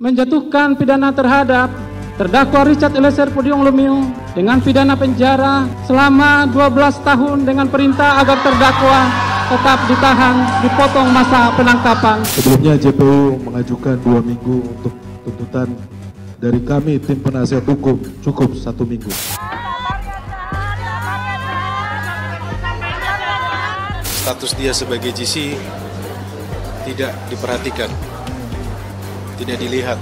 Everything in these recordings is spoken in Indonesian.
menjatuhkan pidana terhadap terdakwa Richard Eliezer Pudiong Lumiu dengan pidana penjara selama 12 tahun dengan perintah agar terdakwa tetap ditahan dipotong masa penangkapan. Sebelumnya JPU mengajukan dua minggu untuk tuntutan dari kami tim penasihat hukum cukup satu minggu. Status dia sebagai GC tidak diperhatikan tidak dilihat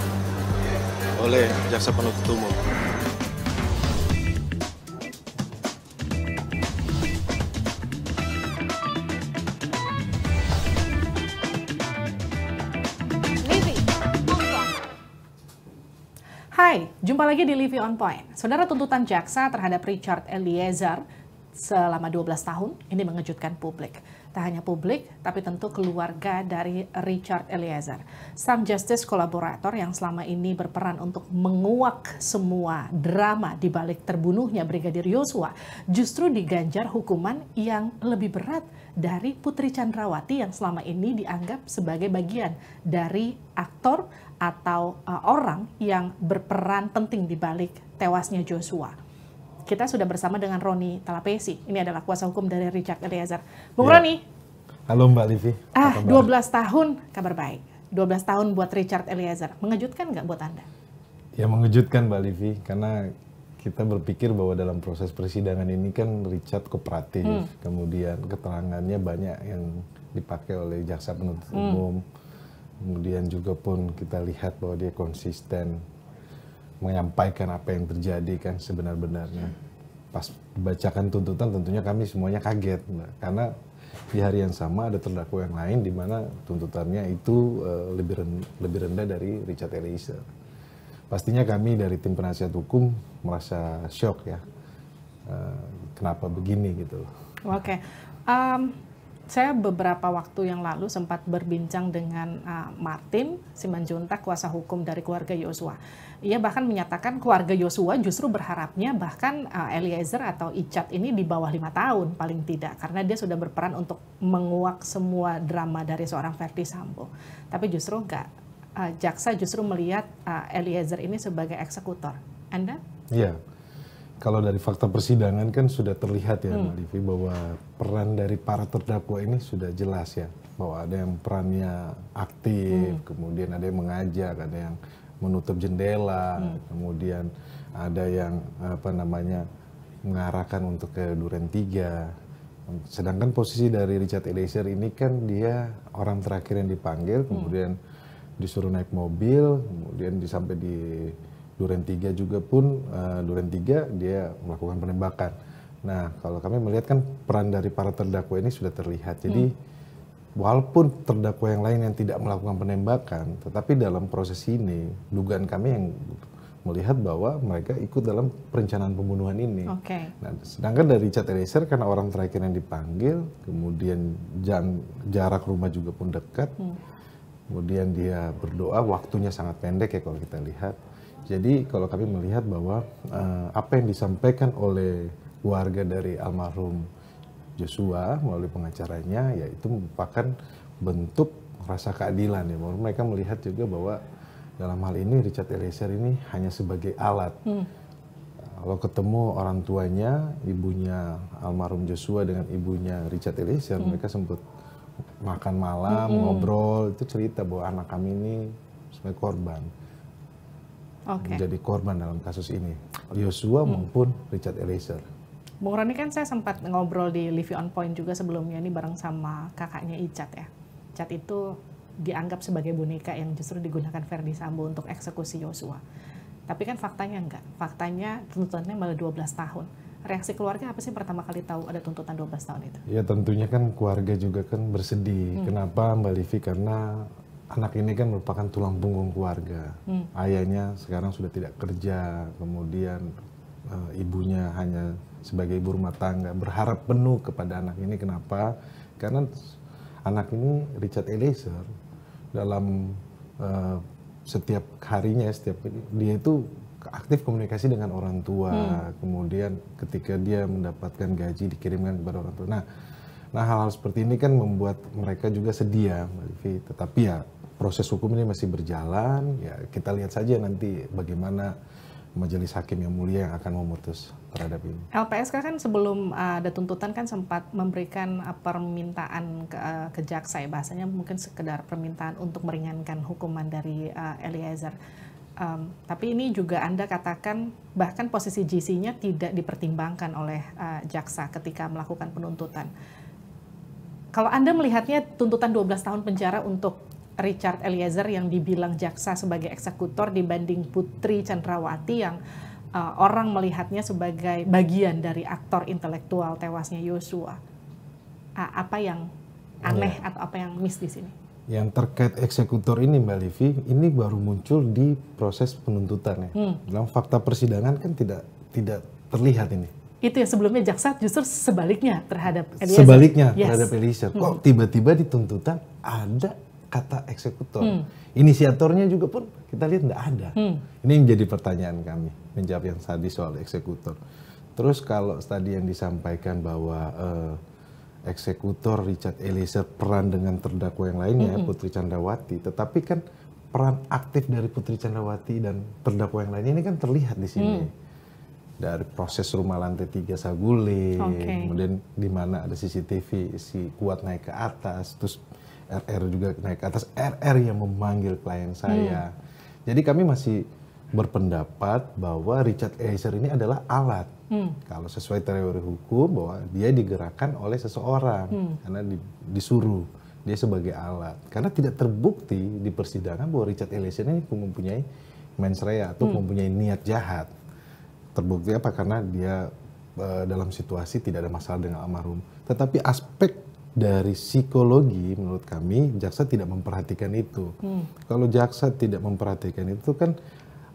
oleh jaksa penuntut umum. Hai, jumpa lagi di Livy on Point. Saudara tuntutan jaksa terhadap Richard Eliezer selama 12 tahun ini mengejutkan publik tak hanya publik, tapi tentu keluarga dari Richard Eliezer. Sang justice kolaborator yang selama ini berperan untuk menguak semua drama di balik terbunuhnya Brigadir Yosua, justru diganjar hukuman yang lebih berat dari Putri Chandrawati yang selama ini dianggap sebagai bagian dari aktor atau uh, orang yang berperan penting di balik tewasnya Joshua kita sudah bersama dengan Roni Talapesi. Ini adalah kuasa hukum dari Richard Eliezer. Bung ya. Roni. Halo Mbak Livi. Ah, 12 tahun kabar baik. 12 tahun buat Richard Eliezer. Mengejutkan nggak buat Anda? Ya mengejutkan Mbak Livi karena kita berpikir bahwa dalam proses persidangan ini kan Richard kooperatif, hmm. kemudian keterangannya banyak yang dipakai oleh jaksa penuntut hmm. umum. Kemudian juga pun kita lihat bahwa dia konsisten menyampaikan apa yang terjadi kan sebenar-benarnya. Pas bacakan tuntutan tentunya kami semuanya kaget Mbak. karena di hari yang sama ada terdakwa yang lain di mana tuntutannya itu uh, lebih rendah, lebih rendah dari Richard Eliezer. Pastinya kami dari tim penasihat hukum merasa shock ya. Uh, kenapa begini gitu Oke. Okay. Um, saya beberapa waktu yang lalu sempat berbincang dengan uh, Martin Simanjuntak kuasa hukum dari keluarga Yosua. Ia bahkan menyatakan keluarga Yosua justru berharapnya bahkan uh, Eliezer atau Icat ini di bawah lima tahun paling tidak karena dia sudah berperan untuk menguak semua drama dari seorang Ferdi Sambo. Tapi justru enggak uh, jaksa justru melihat uh, Eliezer ini sebagai eksekutor. Anda? Iya. Yeah kalau dari fakta persidangan kan sudah terlihat ya, hmm. Mbak Livi, bahwa peran dari para terdakwa ini sudah jelas ya, bahwa ada yang perannya aktif, hmm. kemudian ada yang mengajak, ada yang menutup jendela, hmm. kemudian ada yang apa namanya mengarahkan untuk ke Duren tiga. Sedangkan posisi dari Richard Eliezer ini kan dia orang terakhir yang dipanggil, hmm. kemudian hmm. disuruh naik mobil, kemudian disampai di Duren 3 juga pun uh, Duren 3 dia melakukan penembakan. Nah, kalau kami melihat kan peran dari para terdakwa ini sudah terlihat. Jadi hmm. walaupun terdakwa yang lain yang tidak melakukan penembakan, tetapi dalam proses ini dugaan kami yang melihat bahwa mereka ikut dalam perencanaan pembunuhan ini. Okay. Nah, sedangkan dari Richard Eliezer karena orang terakhir yang dipanggil, kemudian jang jarak rumah juga pun dekat. Hmm. Kemudian dia berdoa, waktunya sangat pendek ya kalau kita lihat jadi kalau kami melihat bahwa uh, apa yang disampaikan oleh warga dari almarhum Joshua melalui pengacaranya yaitu merupakan bentuk rasa keadilan ya. Mereka melihat juga bahwa dalam hal ini Richard Eliezer ini hanya sebagai alat. Hmm. Kalau ketemu orang tuanya, ibunya almarhum Joshua dengan ibunya Richard Eliezer, hmm. mereka sempat makan malam, hmm. ngobrol, itu cerita bahwa anak kami ini sebagai korban okay. menjadi korban dalam kasus ini, Yosua hmm. maupun Richard Eliezer. Bung Roni kan saya sempat ngobrol di Live on Point juga sebelumnya ini bareng sama kakaknya Icat ya. Icat itu dianggap sebagai boneka yang justru digunakan Verdi Sambo untuk eksekusi Yosua. Tapi kan faktanya enggak. Faktanya tuntutannya malah 12 tahun. Reaksi keluarga apa sih pertama kali tahu ada tuntutan 12 tahun itu? Ya tentunya kan keluarga juga kan bersedih. Hmm. Kenapa Mbak Livi? Karena anak ini kan merupakan tulang punggung keluarga. Hmm. Ayahnya sekarang sudah tidak kerja, kemudian e, ibunya hanya sebagai ibu rumah tangga berharap penuh kepada anak ini. Kenapa? Karena anak ini Richard Eliezer dalam e, setiap harinya, setiap dia itu aktif komunikasi dengan orang tua. Hmm. Kemudian ketika dia mendapatkan gaji dikirimkan kepada orang tua. Nah, Nah hal-hal seperti ini kan membuat mereka juga sedia, ya, Mbak Livi. Tetapi ya proses hukum ini masih berjalan. Ya kita lihat saja nanti bagaimana majelis hakim yang mulia yang akan memutus terhadap ini. LPSK kan sebelum eh, ada tuntutan kan sempat memberikan eh, permintaan ke, eh, ke jaksa ya bahasanya mungkin sekedar permintaan untuk meringankan hukuman dari uh, Eliezer. Um, tapi ini juga Anda katakan bahkan posisi gc nya tidak dipertimbangkan oleh uh, jaksa ketika melakukan penuntutan. Kalau Anda melihatnya tuntutan 12 tahun penjara untuk Richard Eliezer yang dibilang jaksa sebagai eksekutor dibanding Putri Chandrawati yang uh, orang melihatnya sebagai bagian dari aktor intelektual tewasnya Yosua. Uh, apa yang aneh ya. atau apa yang miss di sini? Yang terkait eksekutor ini Mbak Livi, ini baru muncul di proses penuntutannya. ya. Hmm. Dalam fakta persidangan kan tidak tidak terlihat ini itu yang sebelumnya jaksa justru sebaliknya terhadap Eliezer. Sebaliknya yes. terhadap Eliezer. Kok hmm. tiba-tiba hmm. dituntutan ada kata eksekutor. Hmm. Inisiatornya juga pun kita lihat nggak ada. Hmm. Ini yang menjadi pertanyaan kami menjawab yang tadi soal eksekutor. Terus kalau tadi yang disampaikan bahwa uh, eksekutor Richard Eliezer peran dengan terdakwa yang lainnya hmm. Putri Candrawati, tetapi kan peran aktif dari Putri Candrawati dan terdakwa yang lainnya ini kan terlihat di sini. Hmm dari proses rumah lantai tiga Saguling, okay. kemudian di mana ada CCTV si kuat naik ke atas, terus RR juga naik ke atas, RR yang memanggil klien saya. Hmm. Jadi kami masih berpendapat bahwa Richard Eliezer ini adalah alat. Hmm. Kalau sesuai teori hukum bahwa dia digerakkan oleh seseorang hmm. karena di, disuruh dia sebagai alat. Karena tidak terbukti di persidangan bahwa Richard Eliezer ini mempunyai mens rea atau hmm. mempunyai niat jahat terbukti apa karena dia e, dalam situasi tidak ada masalah dengan almarhum. Tetapi aspek dari psikologi menurut kami jaksa tidak memperhatikan itu. Hmm. Kalau jaksa tidak memperhatikan itu kan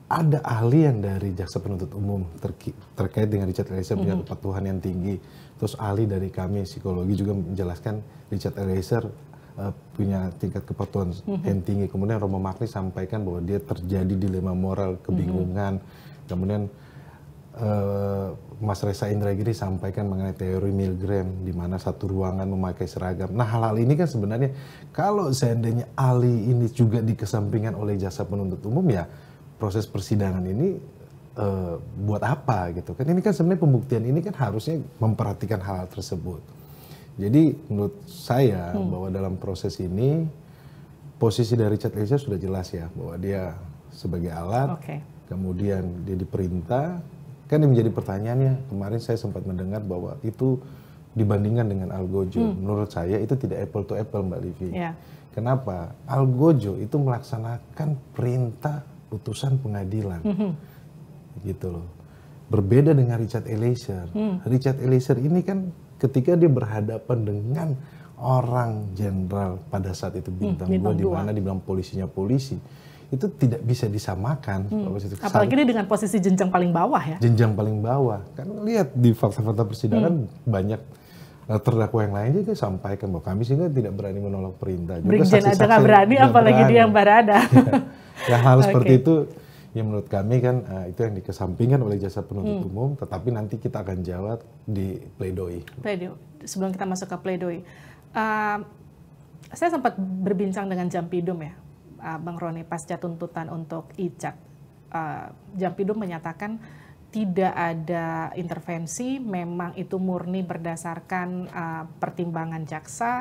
ada ahli yang dari jaksa penuntut umum ter terkait dengan Richard Eliezer punya hmm. kepatuhan yang tinggi. Terus ahli dari kami psikologi juga menjelaskan Richard Eliezer e, punya tingkat kepatuhan hmm. yang tinggi. Kemudian Romo Magni sampaikan bahwa dia terjadi dilema moral, kebingungan. Hmm. Kemudian uh, Mas Reza Indragiri sampaikan mengenai teori Milgram di mana satu ruangan memakai seragam. Nah, hal-hal ini kan sebenarnya kalau seandainya Ali ini juga dikesampingkan oleh jasa penuntut umum ya proses persidangan ini uh, buat apa gitu kan? Ini kan sebenarnya pembuktian ini kan harusnya memperhatikan hal-hal tersebut. Jadi menurut saya hmm. bahwa dalam proses ini posisi dari Richard Elisa sudah jelas ya bahwa dia sebagai alat, okay. kemudian dia diperintah Kan yang menjadi pertanyaannya, kemarin saya sempat mendengar bahwa itu dibandingkan dengan Algojo. Hmm. Menurut saya itu tidak apple to apple Mbak Livi. Yeah. Kenapa? Algojo itu melaksanakan perintah putusan pengadilan. -hmm. Gitu loh. Berbeda dengan Richard Eliezer. Hmm. Richard Eliezer ini kan ketika dia berhadapan dengan orang jenderal pada saat itu bintang, hmm, bintang dua di mana dibilang polisinya polisi itu tidak bisa disamakan. Hmm. Apalagi ini dengan posisi jenjang paling bawah ya. Jenjang paling bawah. Kan lihat di fakta-fakta persidangan hmm. banyak eh, terdakwa yang lain juga sampaikan bahwa kami sehingga tidak berani menolak perintah. Brigjen aja nggak berani, apalagi berani. dia yang berada. ya, hal okay. seperti itu, yang menurut kami kan uh, itu yang dikesampingkan oleh jasa penuntut hmm. umum, tetapi nanti kita akan jawab di pledoi. Pledoi. Sebelum kita masuk ke pledoi, uh, eh, saya sempat berbincang dengan Jampidum ya uh, Bang Roni pasca tuntutan untuk Icak. Uh, ah, Jampidum menyatakan tidak ada intervensi, memang itu murni berdasarkan uh, pertimbangan jaksa.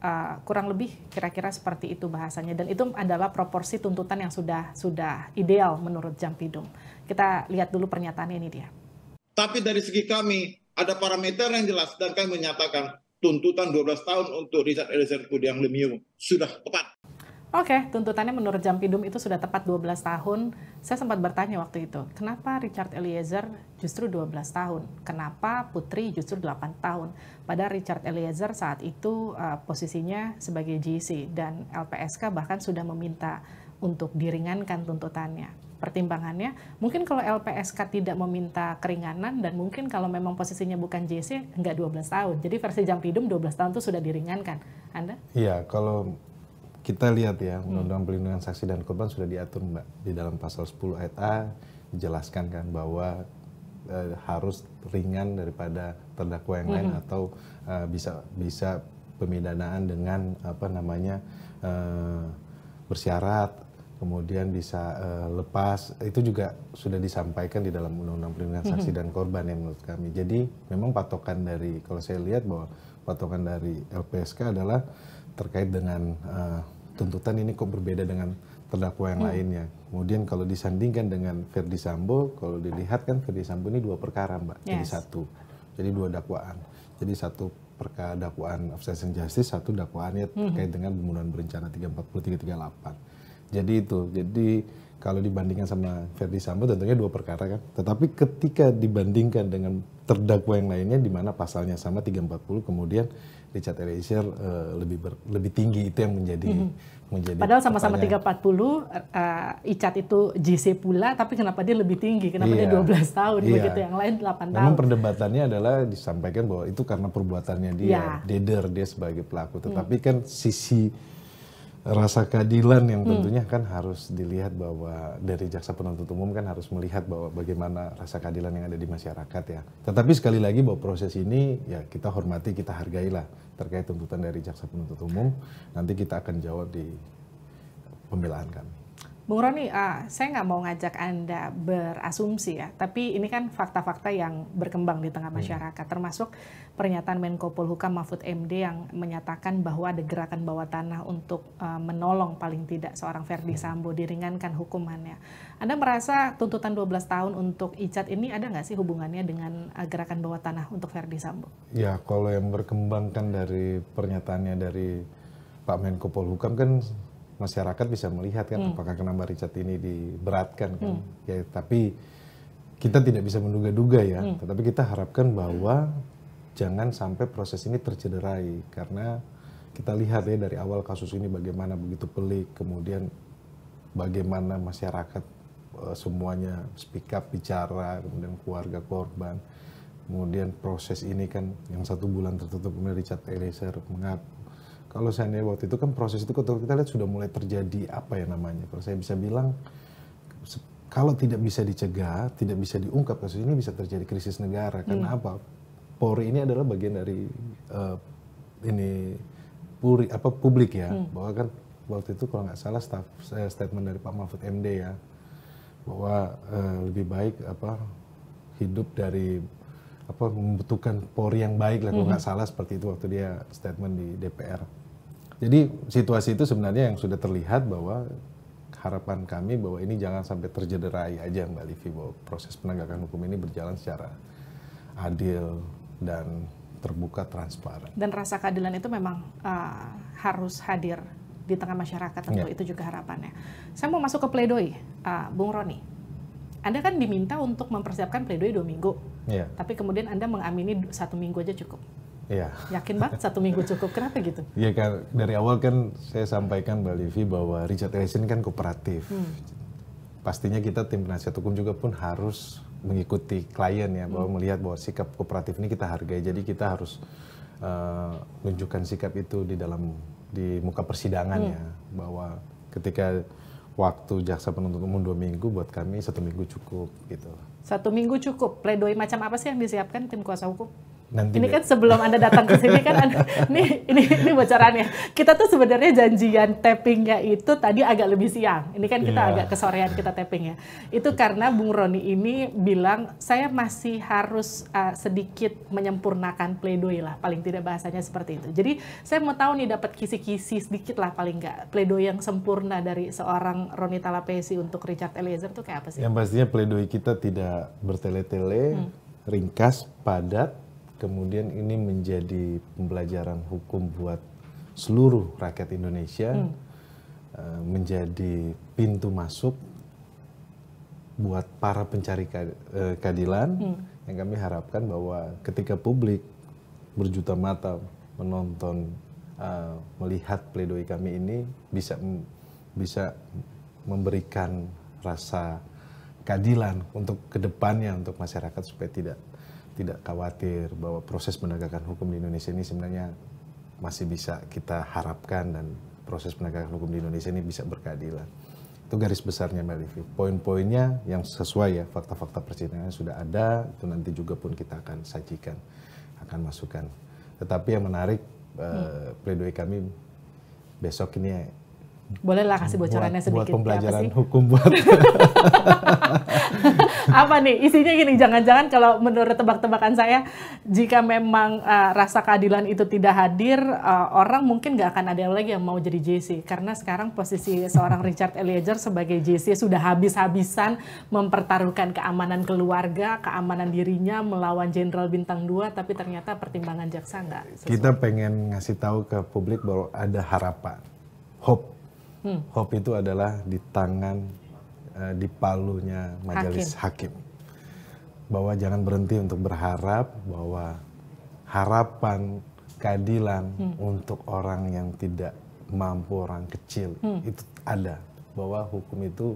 Uh, kurang lebih kira-kira seperti itu bahasanya dan itu adalah proporsi tuntutan yang sudah sudah ideal menurut Jampidum. Kita lihat dulu pernyataan ini dia. Tapi dari segi kami ada parameter yang jelas dan kami menyatakan tuntutan 12 tahun untuk Richard Eliezer Pudiang Lumiu sudah tepat. Oke, okay, tuntutannya menurut Jampidum itu sudah tepat 12 tahun. Saya sempat bertanya waktu itu, kenapa Richard Eliezer justru 12 tahun? Kenapa Putri justru 8 tahun? Padahal Richard Eliezer saat itu uh, posisinya sebagai GC dan LPSK bahkan sudah meminta untuk diringankan tuntutannya. Pertimbangannya, mungkin kalau LPSK tidak meminta keringanan dan mungkin kalau memang posisinya bukan JC, enggak 12 tahun. Jadi versi Jampidum 12 tahun itu sudah diringankan. Anda? Iya, kalau kita lihat ya hmm. undang-undang pelindungan saksi dan korban sudah diatur mbak di dalam pasal 10 ayat A dijelaskan kan bahwa e, harus ringan daripada terdakwa yang lain -hmm. atau e, bisa bisa pemidanaan dengan apa namanya e, bersyarat kemudian bisa uh, lepas itu juga sudah disampaikan di dalam undang-undang perlindungan saksi -hmm. dan korban yang menurut kami jadi memang patokan dari kalau saya lihat bahwa patokan dari LPSK adalah terkait dengan uh, tuntutan ini kok berbeda dengan terdakwa yang hmm. lainnya. Kemudian kalau disandingkan dengan Verdi Sambo, kalau dilihat kan Verdi Sambo ini dua perkara mbak, yes. jadi satu, jadi dua dakwaan. Jadi satu perkara dakwaan obsession justice, satu dakwaannya mhm. terkait dengan pembunuhan berencana 34338. 338 Jadi itu, jadi kalau dibandingkan sama Verdi Sambo tentunya dua perkara kan. Tetapi ketika dibandingkan dengan terdakwa yang lainnya di mana pasalnya sama 340 kemudian Richard Eliezer uh, lebih ber, lebih tinggi itu yang menjadi mm -hmm. menjadi Padahal sama-sama 340 uh, ICAT itu JC pula tapi kenapa dia lebih tinggi? Kenapa yeah. dia 12 iya. tahun yeah. begitu yang lain 8 tahun. Memang perdebatannya adalah disampaikan bahwa itu karena perbuatannya dia, yeah. deder dia sebagai pelaku. Hmm. Tetapi mm. kan sisi rasa keadilan yang hmm. tentunya hmm. kan harus dilihat bahwa dari jaksa penuntut umum kan harus melihat bahwa bagaimana rasa keadilan yang ada di masyarakat ya. Tetapi sekali lagi bahwa proses ini ya kita hormati, kita hargailah terkait tuntutan dari jaksa penuntut umum. Nanti kita akan jawab di pembelaan kami. Bung Roni, uh, saya nggak mau ngajak Anda berasumsi ya, tapi ini kan fakta-fakta yang berkembang di tengah iya. masyarakat, termasuk pernyataan Menko Polhukam Mahfud MD yang menyatakan bahwa ada gerakan bawah tanah untuk uh, menolong paling tidak seorang Verdi iya. Sambo, diringankan hukumannya. Anda merasa tuntutan 12 tahun untuk Icat ini ada nggak sih hubungannya dengan uh, gerakan bawah tanah untuk Verdi Sambo? Ya, kalau yang berkembangkan dari pernyataannya dari Pak Menko Polhukam kan masyarakat bisa melihat kan hmm. apakah kenapa Richard ini diberatkan kan. Hmm. Ya tapi kita tidak bisa menduga-duga ya, hmm. tetapi kita harapkan bahwa jangan sampai proses ini tercederai karena kita lihat ya dari awal kasus ini bagaimana begitu pelik, kemudian bagaimana masyarakat eh, semuanya speak up bicara, kemudian keluarga korban, kemudian proses ini kan yang satu bulan tertutup kemudian Richard Eliezer mengap kalau saya seandainya waktu itu kan proses itu kalau kita lihat sudah mulai terjadi apa ya namanya. Kalau saya bisa bilang kalau tidak bisa dicegah, tidak bisa diungkap kasus ini bisa terjadi krisis negara. Karena hmm. apa? Polri ini adalah bagian dari uh, ini puri, apa publik ya. Hmm. Bahwa kan waktu itu kalau nggak salah staff, eh, statement dari Pak Mahfud MD ya bahwa uh, lebih baik apa hidup dari apa membutuhkan Polri yang baik lah kalau nggak hmm. salah seperti itu waktu dia statement di DPR. Jadi situasi itu sebenarnya yang sudah terlihat bahwa harapan kami bahwa ini jangan sampai terjederai aja Mbak Livi bahwa proses penegakan hukum ini berjalan secara adil dan terbuka transparan. Dan rasa keadilan itu memang uh, harus hadir di tengah masyarakat tentu yeah. itu juga harapannya. Saya mau masuk ke pledoi, uh, Bung Roni. Anda kan diminta untuk mempersiapkan pledoi dua minggu, yeah. tapi kemudian Anda mengamini satu minggu aja cukup. Ya, Yakin banget satu minggu cukup. Kenapa gitu? Iya kan dari awal kan saya sampaikan Mbak Livi bahwa Richard Ellison kan kooperatif. Hmm. Pastinya kita tim penasihat hukum juga pun harus mengikuti klien ya bahwa hmm. melihat bahwa sikap kooperatif ini kita hargai. Jadi kita harus uh, menunjukkan sikap itu di dalam di muka persidangan hmm. ya bahwa ketika waktu jaksa penuntut umum dua minggu buat kami satu minggu cukup gitu. Satu minggu cukup. Pledoi macam apa sih yang disiapkan tim kuasa hukum? Nanti ini kan sebelum Anda datang ke sini kan anda, ini ini ini bocorannya. Kita tuh sebenarnya janjian tappingnya itu tadi agak lebih siang. Ini kan kita yeah. agak kesorean kita tappingnya. Itu karena Bung Roni ini bilang saya masih harus uh, sedikit menyempurnakan pledoi lah paling tidak bahasanya seperti itu. Jadi saya mau tahu nih dapat kisi-kisi sedikit lah paling nggak pledoi yang sempurna dari seorang Roni Talapesi untuk Richard Eliezer tuh kayak apa sih? Yang pastinya pledoi kita tidak bertele-tele, hmm. ringkas, padat kemudian ini menjadi pembelajaran hukum buat seluruh rakyat Indonesia hmm. Eh, menjadi pintu masuk buat para pencari eh, keadilan hmm. yang kami harapkan bahwa ketika publik berjuta mata menonton eh, melihat pledoi kami ini bisa bisa memberikan rasa keadilan untuk kedepannya untuk masyarakat supaya tidak tidak khawatir bahwa proses penegakan hukum di Indonesia ini sebenarnya masih bisa kita harapkan dan proses penegakan hukum di Indonesia ini bisa berkeadilan. Itu garis besarnya Mbak Livi. Poin-poinnya yang sesuai ya, fakta-fakta persidangan sudah ada, itu nanti juga pun kita akan sajikan, akan masukkan. Tetapi yang menarik, eh, hmm. eh, pledoi kami besok ini bolehlah kasih bocorannya buat, sedikit buat pembelajaran ya, hukum buat apa nih isinya gini jangan-jangan kalau menurut tebak-tebakan saya jika memang uh, rasa keadilan itu tidak hadir uh, orang mungkin nggak akan ada lagi yang mau jadi JC karena sekarang posisi seorang Richard Eliezer sebagai JC sudah habis-habisan mempertaruhkan keamanan keluarga keamanan dirinya melawan Jenderal Bintang 2 tapi ternyata pertimbangan jaksa nggak kita pengen ngasih tahu ke publik bahwa ada harapan hope hmm. hope itu adalah di tangan uh, di palunya majelis hakim. hakim bahwa jangan berhenti untuk berharap bahwa harapan keadilan hmm. untuk orang yang tidak mampu orang kecil hmm. itu ada bahwa hukum itu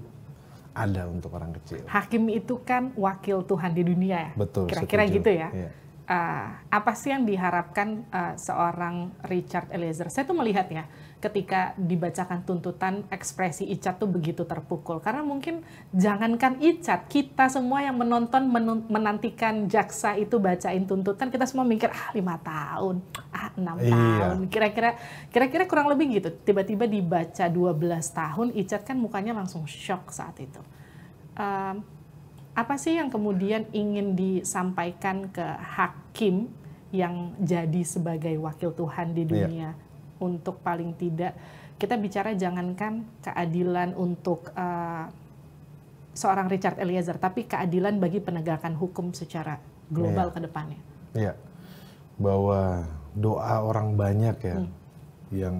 ada untuk orang kecil. Hakim itu kan wakil Tuhan di dunia ya. Betul. Kira-kira gitu ya. Iya. Uh, apa sih yang diharapkan uh, seorang Richard Eliezer? Saya tuh melihatnya ketika dibacakan tuntutan ekspresi Icat tuh begitu terpukul karena mungkin jangankan Icat kita semua yang menonton menantikan jaksa itu bacain tuntutan kita semua mikir ah lima tahun ah enam iya. tahun kira-kira kira-kira kurang lebih gitu tiba-tiba dibaca 12 tahun Icat kan mukanya langsung shock saat itu um, apa sih yang kemudian ingin disampaikan ke hakim yang jadi sebagai wakil Tuhan di iya. dunia iya untuk paling tidak kita bicara jangankan keadilan untuk uh, seorang Richard Eliezer, tapi keadilan bagi penegakan hukum secara global yeah. ke depannya. Iya, yeah. bahwa doa orang banyak ya hmm. yang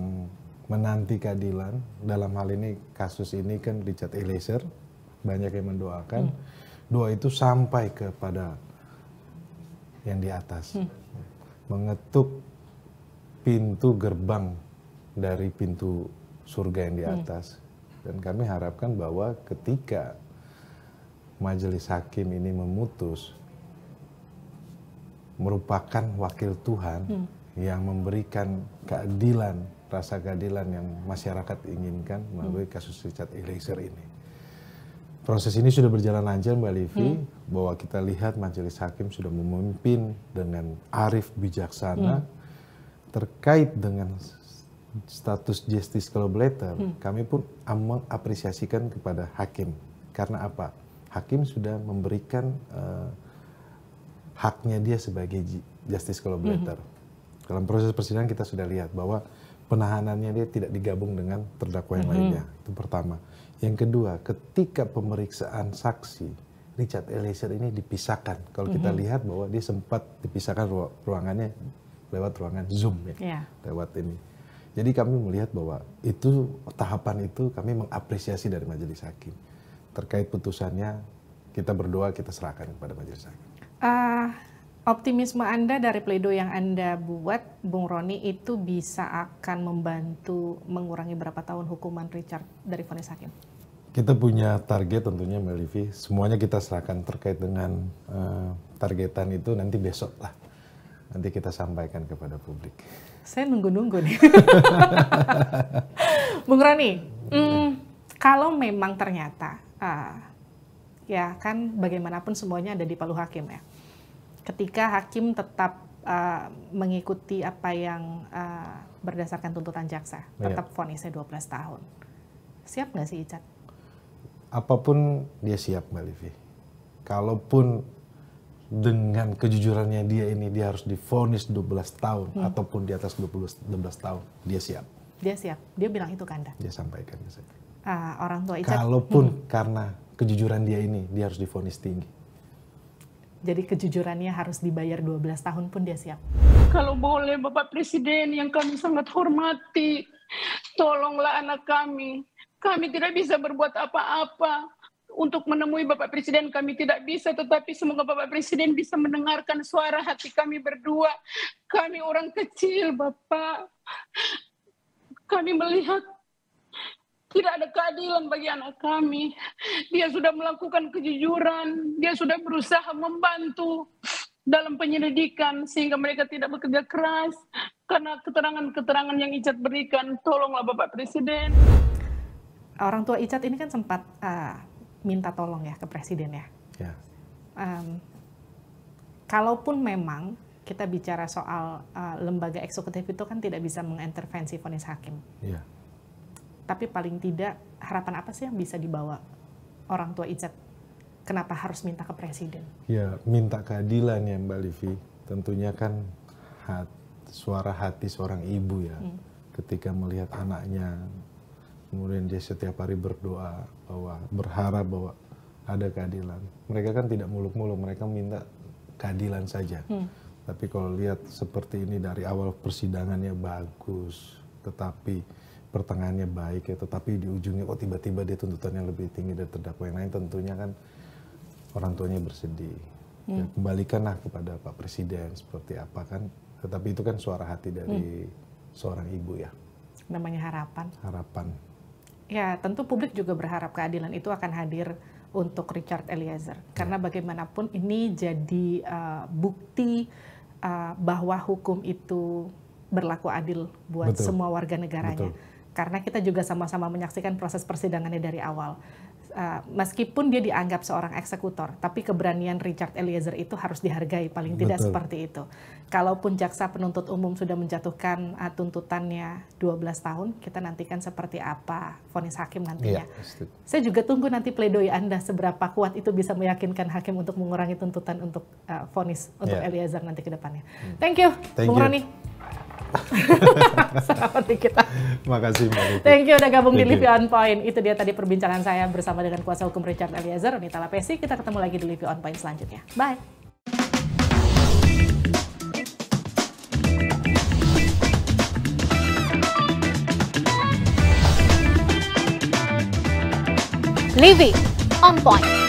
menanti keadilan dalam hal ini kasus ini kan Richard Eliezer banyak yang mendoakan hmm. doa itu sampai kepada yang di atas hmm. mengetuk pintu gerbang dari pintu surga yang di atas. Hmm. Dan kami harapkan bahwa ketika majelis hakim ini memutus merupakan wakil Tuhan hmm. yang memberikan keadilan, rasa keadilan yang masyarakat inginkan melalui hmm. kasus Richard Eliezer ini. Proses ini sudah berjalan lancar Mbak Livi, hmm. bahwa kita lihat majelis hakim sudah memimpin dengan arif bijaksana, hmm terkait dengan status justice collaborator, hmm. kami pun mengapresiasikan kepada hakim. Karena apa? Hakim sudah memberikan uh, haknya dia sebagai justice collaborator. Hmm. Dalam proses persidangan kita sudah lihat bahwa penahanannya dia tidak digabung dengan terdakwa yang -hmm. lainnya. Itu pertama. Yang kedua, ketika pemeriksaan saksi Richard Eliezer ini dipisahkan. Kalau mm -hmm. kita lihat bahwa dia sempat dipisahkan ruangannya lewat ruangan Zoom ya, ya. lewat ini. Jadi kami melihat bahwa itu tahapan itu kami mengapresiasi dari majelis hakim terkait putusannya kita berdoa kita serahkan kepada majelis hakim. Uh, optimisme Anda dari pledo yang Anda buat Bung Roni itu bisa akan membantu mengurangi berapa tahun hukuman Richard dari vonis hakim? Kita punya target tentunya Mbak Livi, semuanya kita serahkan terkait dengan uh, targetan itu nanti besok lah Nanti kita sampaikan kepada publik. Saya nunggu-nunggu nih. Bung Rani. Iya. mm, kalau memang ternyata, uh, ya kan bagaimanapun semuanya ada di palu hakim ya. Ketika hakim tetap uh, mengikuti apa yang uh, berdasarkan tuntutan jaksa, iya. tetap ya. vonisnya 12 tahun. Siap nggak sih Icat? Apapun dia siap Mbak Livi. Kalaupun dengan kejujurannya dia ini dia harus difonis 12 tahun hmm. ataupun di atas 12 12 tahun dia siap. Dia siap. Dia bilang itu kanda. Dia sampaikan ke saya. Uh, orang tua Icat. Kalaupun hmm. karena kejujuran dia ini dia harus difonis tinggi. Jadi kejujurannya harus dibayar 12 tahun pun dia siap. Kalau boleh Bapak Presiden yang kami sangat hormati, tolonglah anak kami. Kami tidak bisa berbuat apa-apa untuk menemui Bapak Presiden kami tidak bisa, tetapi semoga Bapak Presiden bisa mendengarkan suara hati kami berdua. Kami orang kecil, Bapak. Kami melihat tidak ada keadilan bagi anak kami. Dia sudah melakukan kejujuran, dia sudah berusaha membantu dalam penyelidikan sehingga mereka tidak bekerja keras karena keterangan-keterangan yang Icat berikan. Tolonglah Bapak Presiden. Orang tua Icat ini kan sempat uh, minta tolong ya ke presiden ya. ya. Um, kalaupun memang kita bicara soal uh, lembaga eksekutif itu kan tidak bisa mengintervensi vonis hakim. Ya. Tapi paling tidak harapan apa sih yang bisa dibawa orang tua Ijat? Kenapa harus minta ke presiden? Ya, minta keadilan ya Mbak Livi. Tentunya kan hat, suara hati seorang ibu ya. Hmm. Ketika melihat anaknya kemudian dia setiap hari berdoa bahwa berharap bahwa ada keadilan. Mereka kan tidak muluk-muluk, mereka minta keadilan saja. Hmm. Tapi kalau lihat seperti ini dari awal persidangannya bagus, tetapi pertengahannya baik ya, tetapi di ujungnya kok oh, tiba-tiba dia tuntutannya lebih tinggi dari terdakwa yang lain, tentunya kan orang tuanya bersedih. Ya, hmm. Ya, kembalikanlah kepada Pak Presiden seperti apa kan, tetapi itu kan suara hati dari hmm. seorang ibu ya. Namanya harapan. Harapan. Ya, tentu publik juga berharap keadilan itu akan hadir untuk Richard Eliezer. Ya. Karena bagaimanapun ini jadi uh, bukti uh, bahwa hukum itu berlaku adil buat Betul. semua warga negaranya. Betul. Karena kita juga sama-sama menyaksikan proses persidangannya dari awal. Eh, meskipun dia dianggap seorang eksekutor, tapi keberanian Richard Eliezer itu harus dihargai paling tidak Betul. seperti itu. Kalaupun jaksa penuntut umum sudah menjatuhkan uh, tuntutannya 12 tahun, kita nantikan seperti apa vonis hakim nantinya. Ya, Saya juga tunggu nanti pledoi Anda seberapa kuat itu bisa meyakinkan hakim untuk mengurangi tuntutan untuk uh, eh, vonis untuk ya. Eliezer nanti ke depannya. Hmm. Thank you, Thank Bung you. Rani. Sarapan kita. Makasih Mbak Niki. Thank you udah gabung Thank di Live On Point. Itu dia tadi perbincangan saya bersama dengan kuasa hukum Richard Eliezer, Nita Lapesi. Kita ketemu lagi di Live On Point selanjutnya. Bye. Livy on point.